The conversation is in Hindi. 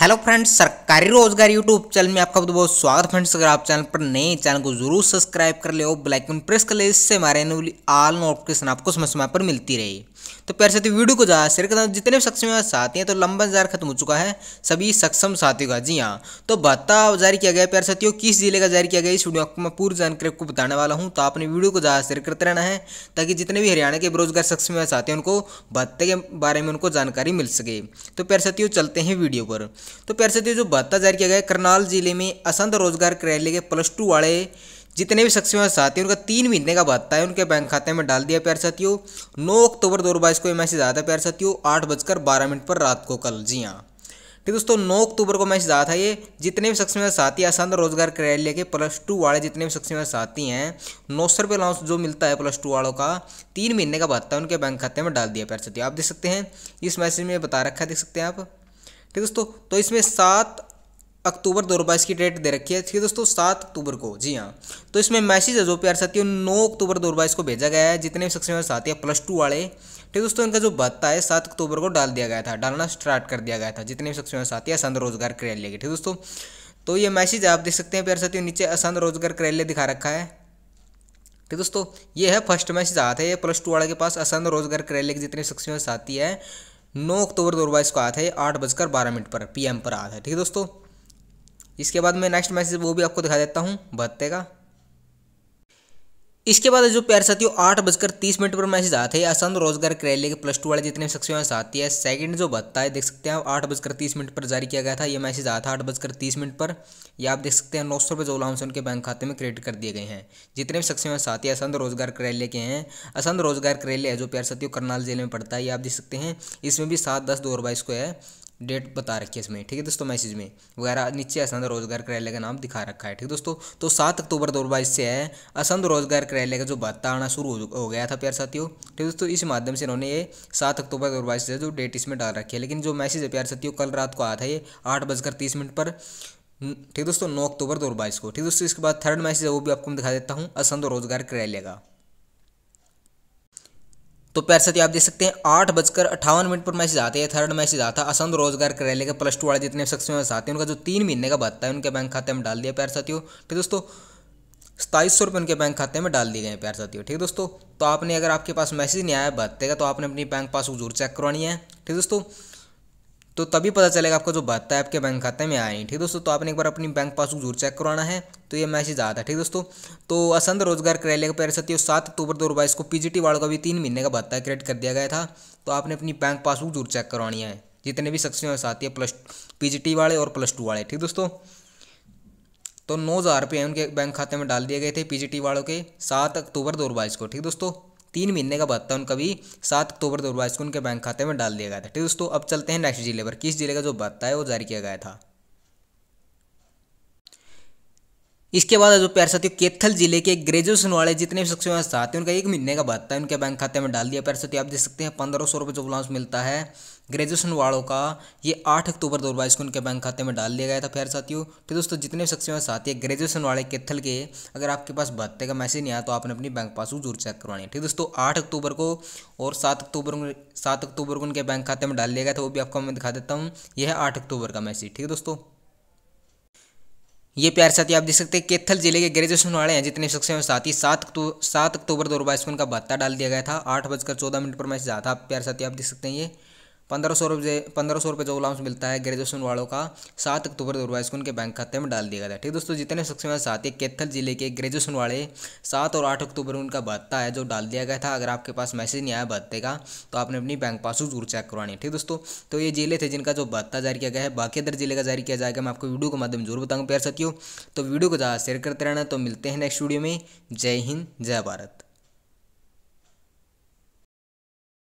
हेलो फ्रेंड्स सरकारी रोजगार यूट्यूब चैनल में आपका बहुत बहुत स्वागत फ्रेंड्स अगर आप चैनल पर नए चैनल को जरूर सब्सक्राइब कर ले और ब्लैक प्रेस कर ले इससे हमारे आल नोटिफिकेशन आपको समय समय पर मिलती रही तो प्यार साथी वीडियो को ज़्यादा शेयर करना जितने भी सक्षम साथी हैं तो लंबा इंतजार खत्म हो चुका है सभी सक्षम साथियों का जी हाँ तो भत्ता जारी किया गया प्यार साथियों किस जिले का जारी किया गया इस वीडियो आपको मैं पूरी जानकारी आपको बताने वाला हूँ तो आपने वीडियो को ज़्यादा शेयर करते रहना है ताकि जितने भी हरियाणा के बेरोजगार सक्षम साथी हैं उनको भत्ते के बारे में उनको जानकारी मिल सके तो प्यार साथियों चलते हैं वीडियो पर तो प्यार साथियों जो भत्ता जारी किया गया करनाल जिले में असंत रोजगार कार्यालय के प्लस टू वाले जितने भी सक्षम साथी उनका तीन महीने का भत्ता है उनके बैंक खाते में डाल दिया प्यार साथियों नौ अक्टूबर दो को ये मैसेज आया था प्यार साथियों आठ बजकर बारह मिनट पर रात को कल जी हाँ ठीक दोस्तों नौ अक्टूबर को मैसेज आया था ये जितने भी सक्षम साथी आसान रोजगार कार्यालय लेके प्लस टू वाले जितने भी सक्षम साथी हैं नौ सौ रुपये अलाउंस जो मिलता है प्लस टू वालों का तीन महीने का भत्ता उनके बैंक खाते में डाल दिया प्यार साथियों आप देख सकते हैं इस मैसेज में बता रखा है देख सकते हैं आप ठीक दोस्तों तो इसमें सात अक्टूबर दो की डेट दे रखी है ठीक है दोस्तों सात अक्टूबर को जी हाँ तो इसमें मैसेज है जो प्यार साथियों नौ अक्टूबर दो को भेजा गया है जितने भी सक्षम साथी है प्लस टू वाले ठीक है दोस्तों इनका जो भत्ता है सात अक्टूबर को डाल दिया गया था डालना स्टार्ट कर दिया गया था जितने भी सक्षम साथी है असंध रोजगार क्रय लेगी ठीक है दोस्तों तो ये मैसेज आप देख सकते हैं प्यार साथियों नीचे असंध रोजगार क्रैल्य दिखा रखा है ठीक दोस्तों ये है फर्स्ट मैसेज आता है ये प्लस टू वाले के पास असंध रोजगार क्रैल्य के जितने सक्षम साथी है नौ अक्टूबर दो को आया था आठ बजकर बारह मिनट पर एम पर आता है ठीक है दोस्तों इसके बाद मैं नेक्स्ट मैसेज वो भी आपको दिखा देता हूँ भत्ते का इसके बाद जो प्यार साथियों आठ बजकर तीस मिनट पर मैसेज आते हैं असंध रोजगार करेले के प्लस टू वाले जितने सक्सेस हैं साथी है सेकंड जो भत्ता है देख सकते हैं आप आठ बजकर तीस मिनट पर जारी किया गया था ये मैसेज आया था आठ बजकर तीस मिनट पर यह आप देख सकते हैं नौ सौ रुपये जो लाउंस उनके बैंक खाते में क्रेडिट कर दिए गए हैं जितने भी सक्सेस हैं साथी असंध रोजगार करेले के हैं असंध रोजगार करेले है जो प्यार साथियों करनाल जिले में पड़ता है ये आप देख सकते हैं इसमें भी सात दस दो को है डेट बता रखी है इसमें ठीक है दोस्तों मैसेज में वगैरह नीचे असंध रोजगार कार्यालय का नाम दिखा रखा है ठीक है दोस्तों तो सात अक्टूबर दो से है असंध रोजगार कार्यालय का जो भत्ता आना शुरू हो गया था प्यार साथियों ठीक है दोस्तों इस माध्यम से इन्होंने ये सात अक्टूबर दो से जो डेट इसमें डाल रखी है लेकिन जो मैसेज है प्यार साथियों कल रात को आया था ये आठ बजकर तीस मिनट पर ठीक दोस्तों नौ अक्टूबर दो को ठीक दोस्तों इसके बाद थर्ड मैसेज है वो भी आपको मैं दिखा देता हूँ असंध रोजगार कार्यालय का तो प्यार साथी आप देख सकते हैं आठ बजकर अट्ठावन मिनट पर मैसेज आते हैं थर्ड मैसेज आता है असंध रोजगार कार्यालय के प्लस टू वाले जितने में आते हैं उनका जो तीन महीने का भत्ता है उनके बैंक खाते में डाल दिया प्यार साथियों ठीक तो दोस्तों सताईस सौ रुपये उनके बैंक खाते में डाल दिए गए प्यार साथियों ठीक दोस्तों तो आपने अगर आपके पास मैसेज नहीं आया भत्ते का तो आपने अपनी बैंक पासबुक जरूर चेक करवानी है ठीक दोस्तों तो तभी पता चलेगा आपका जो भत्ता है आपके बैंक खाते में आए ठीक दोस्तों तो आपने एक बार अपनी बैंक पासबुक जरूर चेक करवाना है तो ये मैसेज आता है ठीक दोस्तों तो असंत रोजगार कार्यालय का परिषद सात अक्टूबर दो को पीजीटी वालों का भी तीन महीने का भत्ता क्रेडिट कर दिया गया था तो आपने अपनी बैंक पासबुक जरूर चेक करवानी है जितने भी सक्षम साथी है प्लस पीजीटी वाले और प्लस टू वाले ठीक दोस्तों तो नौ हज़ार रुपये उनके बैंक खाते में डाल दिए गए थे पीजीटी वालों के सात अक्टूबर दो को ठीक दोस्तों तीन महीने का भत्ता उनका भी सात अक्टूबर दो हज़ार बाईस को उनके बैंक खाते में डाल दिया गया था ठीक है दोस्तों अब चलते हैं नेक्स्ट जिले पर किस जिले का जो भत्ता है वो जारी किया गया था इसके बाद जो प्यार साथियों केथल जिले के ग्रेजुएशन वाले जितने भी सक्षम साथ हैं उनका एक महीने का भत्ता उनके बैंक खाते में डाल दिया प्यार साथियों आप देख सकते हैं पंद्रह सौ रुपये जो अलाउंस मिलता है ग्रेजुएशन वालों का ये आठ अक्टूबर दो को उनके बैंक खाते में डाल दिया गया था प्यार साथियों तो दोस्तों जितने भी सक्षम साथी है ग्रेजुएशन वाले केथल के अगर आपके पास भत्ते का मैसेज नहीं आया तो आपने अपनी बैंक पासबुक जरूर चेक करवानी है ठीक दोस्तों आठ अक्टूबर को और सात अक्टूबर सात अक्टूबर को उनके बैंक खाते में डाल दिया गया था वो भी आपको मैं दिखा देता हूँ यह है आठ अक्टूबर का मैसेज ठीक है दोस्तों ये प्यार साथी आप देख सकते हैं केथल जिले के ग्रेजुएशन वाले हैं जितने शख्स हैं साथ ही सात सात अक्टूबर दो हज़ार बाईस को उनका भत्ता डाल दिया गया था आठ बजकर चौदह मिनट पर मैसेज आया था प्यार साथी आप देख सकते हैं ये पंद्रह सौ रुपये पंद्रह सौ रुपये जो अलाउंस मिलता है ग्रेजुएशन वालों का सात अक्टूबर दो हज़ार को उनके बैंक खाते में डाल दिया गया था ठीक दोस्तों जितने सक्षम ही कैथल जिले के ग्रेजुएशन वाले सात और आठ अक्टूबर उनका भत्ता है जो डाल दिया गया था अगर आपके पास मैसेज नहीं आया भत्ते का तो आपने अपनी बैंक पासबुक जरूर चेक करवानी है ठीक दोस्तों तो ये जिले थे जिनका जो भत्ता जारी किया गया है बाकी अदर जिले का जारी किया जाएगा मैं आपको वीडियो के माध्यम जरूर बताऊँगा प्यार साथियों तो वीडियो को ज़्यादा शेयर करते रहना तो मिलते हैं नेक्स्ट वीडियो में जय हिंद जय भारत